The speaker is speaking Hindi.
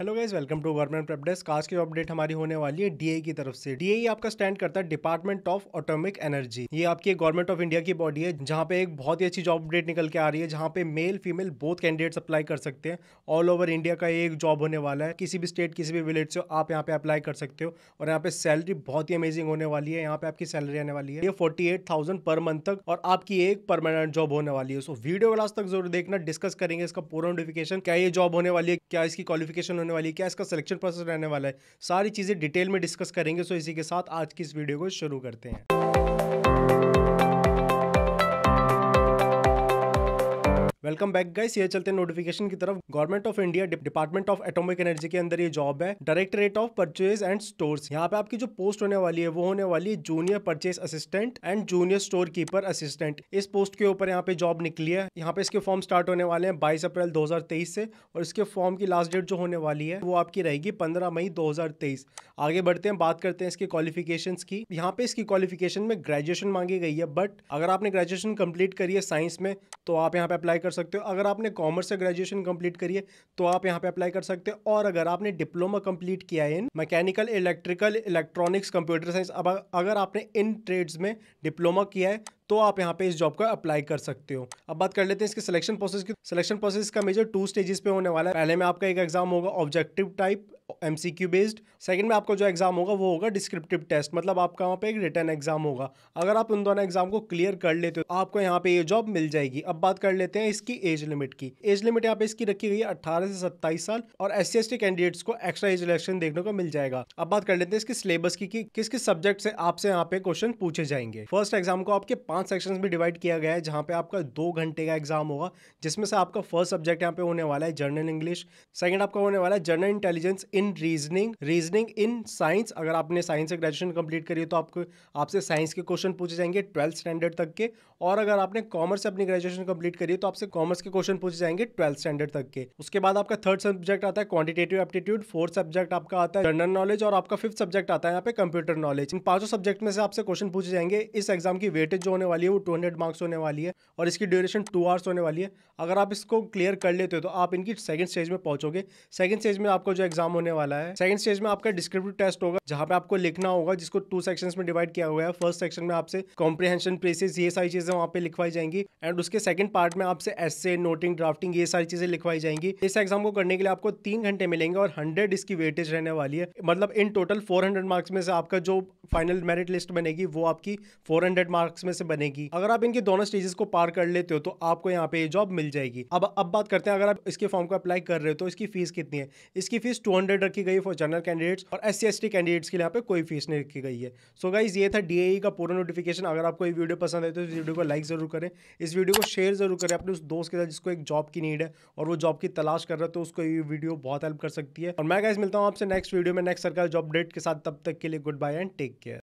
hello guys welcome to government prep आज की अपडेट हमारी होने वाली है डीए e की तरफ से डीए e आपका स्टैंड करता है डिपार्टमेंट ऑफ ऑटोमिक एनर्जी ये आपकी गवर्नमेंट ऑफ इंडिया की बॉडी है जहाँ पे एक बहुत ही अच्छी जॉब अपडेट निकल के आ रही है जहाँ पे male female both candidates apply कर सकते हैं ऑल ओवर इंडिया का एक जॉब होने वाला है किसी भी स्टेट किसी भी विलेज से आप यहाँ पे अप्लाई कर सकते हो और यहाँ पे सैलरी बहुत ही अमेजिंग होने वाली है यहाँ पे आपकी सैलरी आने वाली है ये फोर्टी पर मंथ तक और आपकी एक परमानेंट जॉब होने वाली है सो वीडियो लास्ट तक जरूर देखना डिस्कस करेंगे इसका पूरा नोटिफिकेशन क्या ये जॉब होने वाली है क्या इसकी क्वालिफिकेशन रहने वाली क्या इसका सिलेक्शन प्रोसेस रहने वाला है सारी चीज़ें डिटेल में डिस्कस करेंगे सो इसी के साथ आज की इस वीडियो को शुरू करते हैं वेलकम बैक गाइस ये चलते हैं नोटिफिकेशन की तरफ government of India department of atomic energy के अंदर ये जॉब है directorate of purchase and stores यहाँ पे आपकी जो पोस्ट होने वाली है वो होने वाली है junior purchase assistant and junior store keeper assistant इस पोस्ट के ऊपर यहाँ पे जॉब निकली है यहाँ पे इसके फॉर्म स्टार्ट होने वाले हैं बाईस अप्रैल दो से और इसके फॉर्म की लास्ट डेट जो होने वाली है वो आपकी रहेगी पंद्रह मई दो आगे बढ़ते हैं बात करते हैं इसके क्वालिफिकेशन की यहाँ पे इसकी क्वालिफिकेशन में ग्रेजुएशन मांगी गई है बट अगर आपने ग्रेजुएशन कम्प्लीट करी है साइंस में तो आप यहाँ पे अप्लाई कर सकते हो अगर आपने कॉमर्स से ग्रेजुएशन कंप्लीट करी है तो आप यहाँ पे अप्लाई कर सकते हो और अगर आपने डिप्लोमा कंप्लीट किया है in mechanical electrical electronics computer science अब अगर आपने इन ट्रेड्स में डिप्लोमा किया है तो आप यहाँ पे इस जॉब का अप्लाई कर सकते हो अब बात कर लेते हैं इसके सिलेक्शन प्रोसेस की सिलेक्शन प्रोसेस का मेजर टू स्टेजेस पे होने वाला है पहले में आपका एक एग्जाम होगा objective type M C Q based second में आपका जो एग्ज़ाम होगा वो होगा डिस्क्रिप्टिव टेस्ट मतलब आपका वहाँ पे एक रिटर्न एग्जाम होगा अगर आप उन दोनों एग्जाम को क्लियर कर लेते हो आपको यहाँ पे ये जॉब मिल जाएगी अब बात कर लेते हैं इसकी एज लिमिट की एज लिमिट यहाँ पे इसकी रखी गई है अट्ठारह से सत्ताईस साल और एस सी कैंडिडेट्स को एक्स्ट्रा एज रिलेक्शन देखने को मिल जाएगा अब बात कर लेते हैं इसके सिलेबस की कि किस किस सब्जेक्ट से आपसे यहाँ पे क्वेश्चन पूछे जाएंगे फर्स्ट एग्जाम को आपके पांच सेक्शन में डिवाइड किया गया है जहाँ पे आपका दो घंटे का एग्जाम होगा जिसमें से आपका फर्स्ट सब्जेक्ट यहाँ पे होने वाला है जर्नल इंग्लिश सेकेंड आपका होने वाला है general intelligence in reasoning reasoning in science अगर आपने साइंस से ग्रेजुएशन कंप्लीट करी है तो आपको आपसे साइंस के क्वेश्चन पूछे जाएंगे ट्वेल्थ स्टैंडर्ड तक के और अगर आपने कॉमर्स से अपनी ग्रेजुएशन कंप्लीट करी है तो आपसे कॉमर्स के क्वेश्चन पूछे जाएंगे ट्वेल्थ स्टैंडर्ड तक के उसके बाद आपका थर्ड सब्जेक्ट आता है क्वांटिटेटिव एप्टीट्यूड फोर्थ सब्जेक्ट आपका आता है जनरल नॉलेज और आपका फिफ्थ सब्जेक्ट आता है यहाँ पे कंप्यूटर नॉलेज इन पांचों सब्जेक्ट में से आपसे क्वेश्चन पूछे जाएंगे इस एग्जाम की वेटेज जो होने वाली है वो टू मार्क्स होने वाली है और इसकी ड्यूरेशन टू आवर्स होने वाली है अगर आप इसको क्लियर कर लेते हो तो आप इनकी सेकंड स्टेज में पहुंचोगे सेकंड स्टेज में आपको जो एग्जाम होने होने वाला है सेकंड स्टेज में आपका डिस्क्रिप्टिव टेस्ट होगा जहाँ पे आपको लिखना होगा जिसको टू सेक्शंस में डिवाइड किया हुआ है फर्स्ट सेक्शन में आपसे कॉम्प्रीहेंशन प्रेसिस ये सारी चीजें वहाँ पे लिखवाई जाएंगी एंड उसके सेकंड पार्ट में आपसे एसए नोटिंग ड्राफ्टिंग ये सारी चीजें लिखवाई जाएंगी इस एग्जाम को करने के लिए आपको तीन घंटे मिलेंगे और हंड्रेड इसकी वेटेज रहने वाली है मतलब इन टोटल फोर मार्क्स में से आपका जो फाइनल मेरिट लिस्ट बनेगी वो आपकी 400 मार्क्स में से बनेगी अगर आप इनके दोनों स्टेजेस को पार कर लेते हो तो आपको यहाँ पे जॉब मिल जाएगी अब अब बात करते हैं अगर आप इसके फॉर्म को अप्लाई कर रहे हो तो इसकी फीस कितनी है इसकी फीस टू रखी गई फॉर जनरल कैंडिडेट्स और एस सी कैंडिडेट्स के लिए यहाँ पे कोई फीस नहीं रखी गई है सो so गाइज ये था डी e का पूरा नोटिफिकेशन अगर आपको ये वीडियो पसंद है तो इस वीडियो को लाइक जरूर करें इस वीडियो को शेयर जरूर करें अपने उस दोस्त के साथ जिसको एक जॉब की नीड है और वो जॉब की तलाश कर रहे हो तो उसको ये वीडियो बहुत हेल्प कर सकती है और मैं गाइज मिलता हूँ आपसे नेक्स्ट वीडियो में नेक्स्ट सरकार जॉब डेट के साथ तब तक के लिए good bye and take think